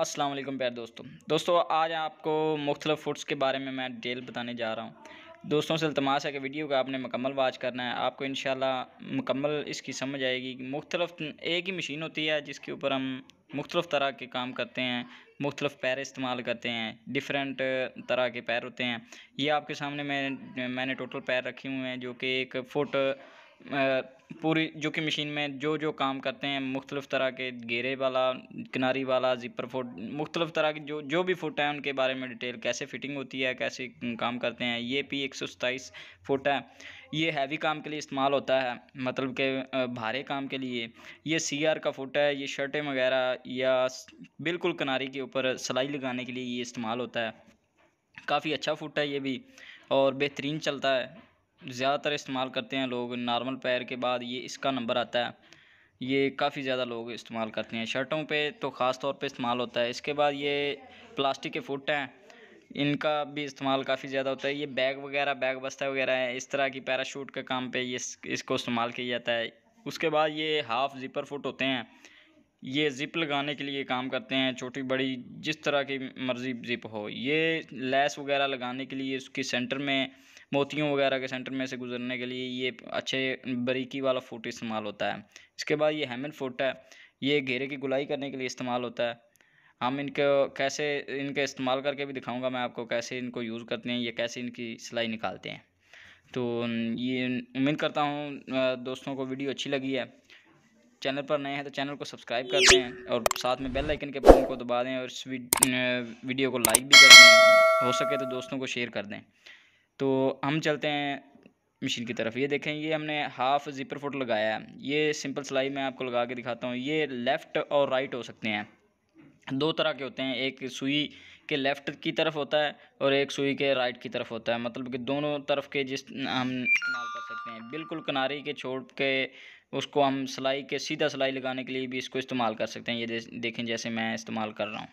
असलम प्यार दोस्तों दोस्तों आज आपको मुख्तलिफ फूड्स के बारे में मैं डिटेल बताने जा रहा हूँ दोस्तों से अल्तमाश है कि वीडियो का आपने मकम्मल वाच करना है आपको इन मुकम्मल इसकी समझ आएगी कि मुख्तलफ एक ही मशीन होती है जिसके ऊपर हम मुख्तलिफ तरह के काम करते हैं मुख्तलिफ पैर इस्तेमाल करते हैं डिफरेंट तरह के पैर होते हैं ये आपके सामने मैं मैंने टोटल पैर रखे हुए हैं जो कि एक फुट पूरी जो कि मशीन में जो जो काम करते हैं मुख्तलिफ़ तरह के घेरे वाला किनारी वाला ज़िपर फुट मुख्तलिफ़ तरह के जो जो भी फुट हैं उनके बारे में डिटेल कैसे फिटिंग होती है कैसे काम करते हैं ये पी एक सौ सताईस फुट है ये हैवी काम के लिए इस्तेमाल होता है मतलब के भारे काम के लिए ये सी आर का फुट है ये शर्टें वगैरह या बिल्कुल किनारी के ऊपर सिलाई लगाने के लिए ये इस्तेमाल होता है काफ़ी अच्छा फुट है ये भी और बेहतरीन चलता है ज़्यादातर इस्तेमाल करते हैं लोग नॉर्मल पैर के बाद ये इसका नंबर आता है ये काफ़ी ज़्यादा लोग इस्तेमाल करते हैं शर्टों पे तो ख़ास तौर पे इस्तेमाल होता है इसके बाद ये प्लास्टिक के फुट हैं इनका भी इस्तेमाल काफ़ी ज़्यादा होता है ये बैग वगैरह बैग बस्ता वगैरह है इस तरह की पैराशूट के काम पे ये इसको इस्तेमाल किया जाता है उसके बाद ये हाफ़ ज़िपर फुट होते हैं ये ज़िप लगाने के लिए काम करते हैं छोटी बड़ी जिस तरह की मर्ज़ी ज़िप हो ये लैस वगैरह लगाने के लिए उसकी सेंटर में मोतियों वगैरह के सेंटर में से गुजरने के लिए ये अच्छे बरीकी वाला फुट इस्तेमाल होता है इसके बाद ये हेमन फुट है ये घेरे की गुलाई करने के लिए इस्तेमाल होता है हम इनको कैसे इनके इस्तेमाल करके भी दिखाऊंगा मैं आपको कैसे इनको यूज़ करते हैं या कैसे इनकी सिलाई निकालते हैं तो ये उम्मीद करता हूँ दोस्तों को वीडियो अच्छी लगी है चैनल पर नए हैं तो चैनल को सब्सक्राइब कर दें और साथ में बेल आइकन के बटन को दबा दें और इस वीडियो को लाइक भी कर दें हो सके तो दोस्तों को शेयर कर दें तो हम चलते हैं मशीन की तरफ ये देखें ये हमने हाफ ज़िपर फुट लगाया है ये सिंपल सिलाई मैं आपको लगा के दिखाता हूँ ये लेफ़्ट और राइट हो सकते हैं दो तरह के होते हैं एक सुई के लेफ़्ट की तरफ होता है और एक सुई के राइट की तरफ होता है मतलब कि दोनों तरफ के जिस हम इस्तेमाल कर सकते हैं बिल्कुल किनारे के छोड़ के उसको हम सिलाई के सीधा सिलाई लगाने के लिए भी इसको इस्तेमाल कर सकते हैं ये देखें जैसे मैं इस्तेमाल कर रहा हूँ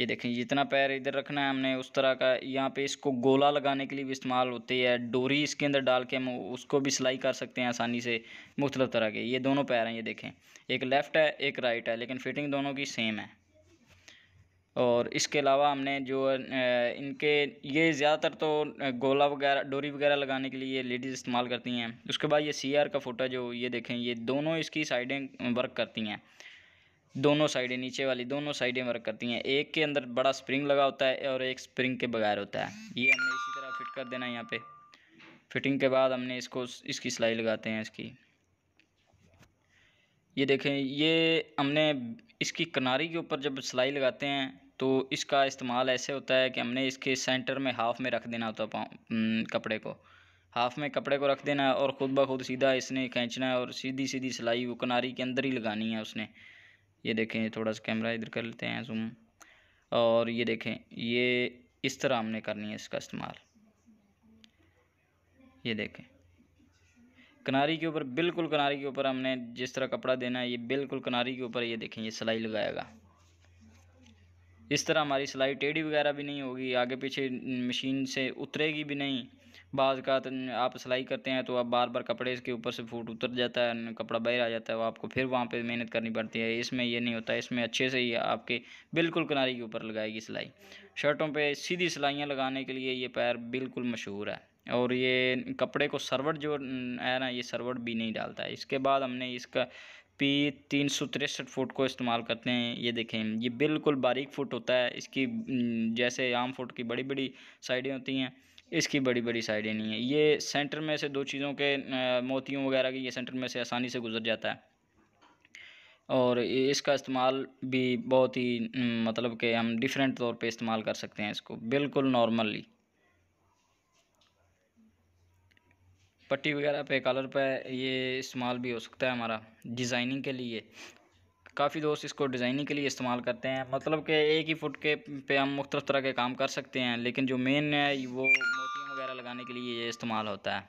ये देखें जितना पैर इधर रखना है हमने उस तरह का यहाँ पे इसको गोला लगाने के लिए भी इस्तेमाल होती है डोरी इसके अंदर डाल के हम उसको भी सिलाई कर सकते हैं आसानी से मुख्तलिफ़ तरह के ये दोनों पैर हैं ये देखें एक लेफ़्ट है एक राइट है लेकिन फ़िटिंग दोनों की सेम है और इसके अलावा हमने जो इनके ये ज़्यादातर तो गोला वगैरह डोरी वगैरह लगाने के लिए लेडीज़ इस्तेमाल करती हैं उसके बाद ये सी आर का फ़ोटो जो ये देखें ये दोनों इसकी साइडें वर्क करती हैं दोनों साइडें नीचे वाली दोनों साइडें वर्क करती हैं एक के अंदर बड़ा स्प्रिंग लगा होता है और एक स्प्रिंग के बगैर होता है ये हमने इसी तरह फिट कर देना है यहाँ पे फिटिंग के बाद हमने इसको इसकी सिलाई लगाते हैं इसकी ये देखें ये हमने इसकी किनारी के ऊपर जब सिलाई लगाते हैं तो इसका इस्तेमाल ऐसे होता है कि हमने इसके सेंटर में हाफ़ में रख देना होता है कपड़े को हाफ़ में कपड़े को रख देना है और ख़ुद ब खुद सीधा इसने खींचना है और सीधी सीधी सिलाई वो किनारी के अंदर ही लगानी है उसने ये देखें थोड़ा सा कैमरा इधर कर लेते हैं जूम और ये देखें ये इस तरह हमने करनी है इसका इस्तेमाल ये देखें किनारी के ऊपर बिल्कुल किनारी के ऊपर हमने जिस तरह कपड़ा देना है ये बिल्कुल किनारी के ऊपर ये देखें ये सिलाई लगाएगा इस तरह हमारी सिलाई टेढ़ी वगैरह भी नहीं होगी आगे पीछे मशीन से उतरेगी भी नहीं बाज़ का तो आप सिलाई करते हैं तो आप बार बार कपड़े इसके ऊपर से फूट उतर जाता है कपड़ा बाहर आ जाता है आपको फिर वहाँ पर मेहनत करनी पड़ती है इसमें यह नहीं होता इसमें अच्छे से ही आपके बिल्कुल किनारे के ऊपर लगाएगी सिलाई शर्टों पर सीधी सिलाइयाँ लगाने के लिए ये पैर बिल्कुल मशहूर है और ये कपड़े को सरवट जो है ना ये सरवट भी नहीं डालता है इसके बाद हमने इसका पी तीन सौ तिरसठ फुट को इस्तेमाल करते हैं ये देखें ये बिल्कुल बारीक फुट होता है इसकी जैसे आम फुट की बड़ी बड़ी साइडें होती हैं इसकी बड़ी बड़ी साइडें नहीं है ये सेंटर में से दो चीज़ों के मोतियों वगैरह के ये सेंटर में से आसानी से गुजर जाता है और इसका इस्तेमाल भी बहुत ही मतलब के हम डिफरेंट तौर पे इस्तेमाल कर सकते हैं इसको बिल्कुल नॉर्मली पट्टी वगैरह पे कलर पे ये इस्तेमाल भी हो सकता है हमारा डिज़ाइनिंग के लिए काफ़ी दोस्त इसको डिज़ाइनिंग के लिए इस्तेमाल करते हैं मतलब कि एक ही फुट के पे हम मुख्तु तरह के काम कर सकते हैं लेकिन जो मेन है वो मोतियाँ वगैरह लगाने के लिए ये इस्तेमाल होता है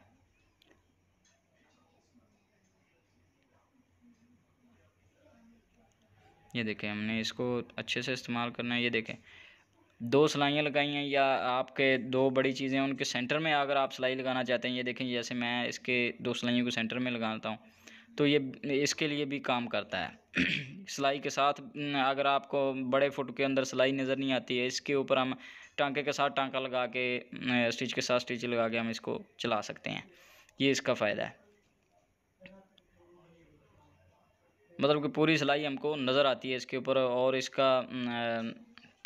ये देखें हमने इसको अच्छे से इस्तेमाल करना है ये देखें दो सिलाइयाँ लगाई हैं या आपके दो बड़ी चीज़ें उनके सेंटर में अगर आप सिलाई लगाना चाहते हैं ये देखें जैसे मैं इसके दो सिलाइयों को सेंटर में लगाता हूँ तो ये इसके लिए भी काम करता है सिलाई के साथ अगर आपको बड़े फ़ुट के अंदर सिलाई नज़र नहीं आती है इसके ऊपर हम टांके के साथ टांका लगा के स्टिच के साथ स्टिच लगा के हम इसको चला सकते हैं ये इसका फ़ायदा है मतलब कि पूरी सिलाई हमको नज़र आती है इसके ऊपर और इसका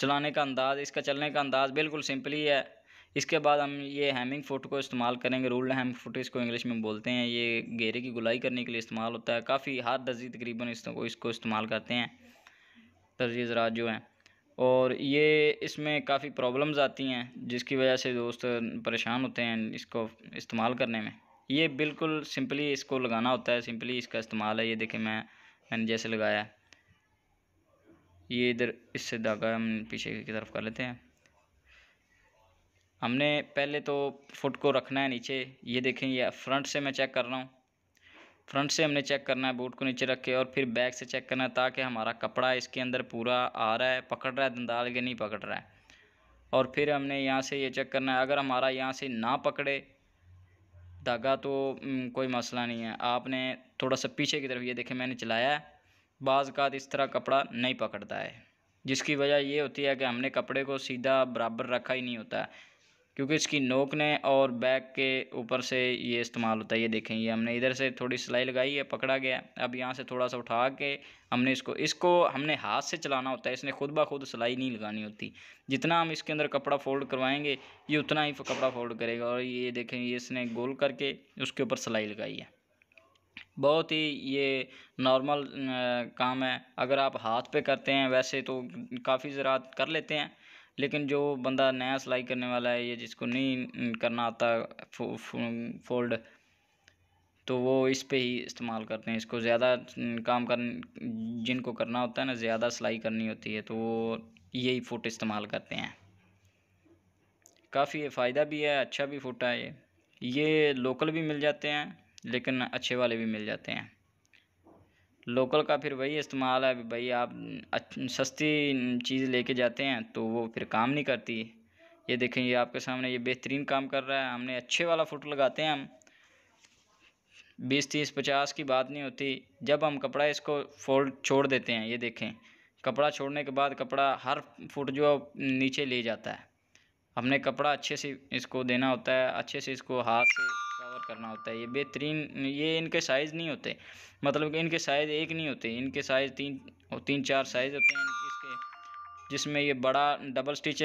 चलाने का अंदाज़ इसका चलने का अंदाज़ बिल्कुल सिंपली है इसके बाद हम ये हैमिंग फुट को इस्तेमाल करेंगे रूल्ड हैम फुट इसको इंग्लिश में बोलते हैं ये घेरे की गुलाई करने के लिए इस्तेमाल होता है काफ़ी हर दर्जी तकरीबन इसको इसको इस्तेमाल करते हैं दर्जी ज़रात जो हैं और ये इसमें काफ़ी प्रॉब्लम्स आती हैं जिसकी वजह से दोस्त परेशान होते हैं इसको इस्तेमाल करने में ये बिल्कुल सिंपली इसको लगाना होता है सिंपली इसका इस्तेमाल है ये देखें मैं मैंने जैसे लगाया ये इधर इससे धागा हम पीछे की तरफ कर लेते हैं हमने पहले तो फुट को रखना है नीचे ये देखें ये फ्रंट से मैं चेक कर रहा हूँ फ्रंट से हमने चेक करना है बूट को नीचे रख के और फिर बैक से चेक करना है ताकि हमारा कपड़ा इसके अंदर पूरा आ रहा है पकड़ रहा है दंदाल के नहीं पकड़ रहा है और फिर हमने यहाँ से ये चेक करना है अगर हमारा यहाँ से ना पकड़े धागा तो कोई मसला नहीं है आपने थोड़ा सा पीछे की तरफ ये देखें मैंने चलाया है बाज़ का इस तरह कपड़ा नहीं पकड़ता है जिसकी वजह ये होती है कि हमने कपड़े को सीधा बराबर रखा ही नहीं होता है क्योंकि इसकी नोक ने और बैक के ऊपर से ये इस्तेमाल होता है ये देखें ये हमने इधर से थोड़ी सिलाई लगाई है पकड़ा गया अब यहाँ से थोड़ा सा उठा के हमने इसको इसको हमने हाथ से चलाना होता है इसने खुद ब खुद सिलाई नहीं लगानी होती जितना हम इसके अंदर कपड़ा फोल्ड करवाएंगे ये उतना ही कपड़ा फोल्ड करेगा और ये देखें ये इसने गोल करके उसके ऊपर सिलाई लगाई है बहुत ही ये नॉर्मल काम है अगर आप हाथ पे करते हैं वैसे तो काफ़ी ज़रात कर लेते हैं लेकिन जो बंदा नया सिलाई करने वाला है ये जिसको नहीं करना आता फोल्ड तो वो इस पे ही इस्तेमाल करते हैं इसको ज़्यादा काम कर जिनको करना होता है ना ज़्यादा सिलाई करनी होती है तो वो यही फुट इस्तेमाल करते हैं काफ़ी फ़ायदा भी है अच्छा भी फुट है ये ये लोकल भी मिल जाते हैं लेकिन अच्छे वाले भी मिल जाते हैं लोकल का फिर वही इस्तेमाल है भाई आप सस्ती चीज़ लेके जाते हैं तो वो फिर काम नहीं करती ये देखें ये आपके सामने ये बेहतरीन काम कर रहा है हमने अच्छे वाला फुट लगाते हैं हम बीस तीस पचास की बात नहीं होती जब हम कपड़ा इसको फोल्ड छोड़ देते हैं ये देखें कपड़ा छोड़ने के बाद कपड़ा हर फुट जो नीचे ले जाता है हमने कपड़ा अच्छे से इसको देना होता है अच्छे से इसको हाथ से करना होता है ये बेहतरीन ये इनके साइज़ नहीं होते मतलब कि इनके साइज़ एक नहीं होते इनके साइज़ तीन तीन चार साइज़ होते हैं इसके जिसमें ये बड़ा डबल स्टिच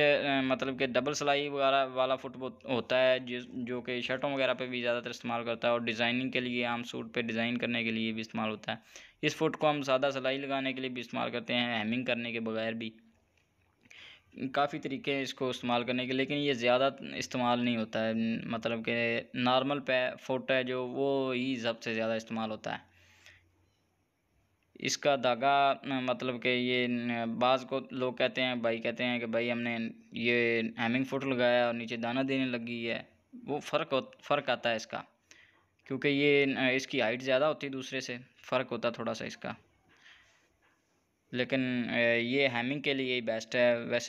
मतलब कि डबल सिलाई वगैरह वाला फुट होता है जिस जो कि शर्टों वगैरह पे भी ज़्यादातर इस्तेमाल करता है और डिज़ाइनिंग के लिए आम सूट पे डिज़ाइन करने के लिए भी इस्तेमाल होता है इस फुट को हम सादा सिलाई लगाने के लिए भी इस्तेमाल करते हैं हेमिंग करने के बगैर भी काफ़ी तरीके हैं इसको इस्तेमाल करने के लेकिन ये ज़्यादा इस्तेमाल नहीं होता है मतलब कि नॉर्मल पे फोटो है जो वो ही सबसे ज़्यादा इस्तेमाल होता है इसका धागा मतलब कि ये बाज़ को लोग कहते हैं भाई कहते हैं कि भाई हमने ये हेमिंग फ़ोटो लगाया और नीचे दाना देने लगी है वो फ़र्क फ़र्क आता है इसका क्योंकि ये इसकी हाइट ज़्यादा होती है दूसरे से फ़र्क होता थोड़ा सा इसका लेकिन ये हैमिंग के लिए ही बेस्ट है वैसे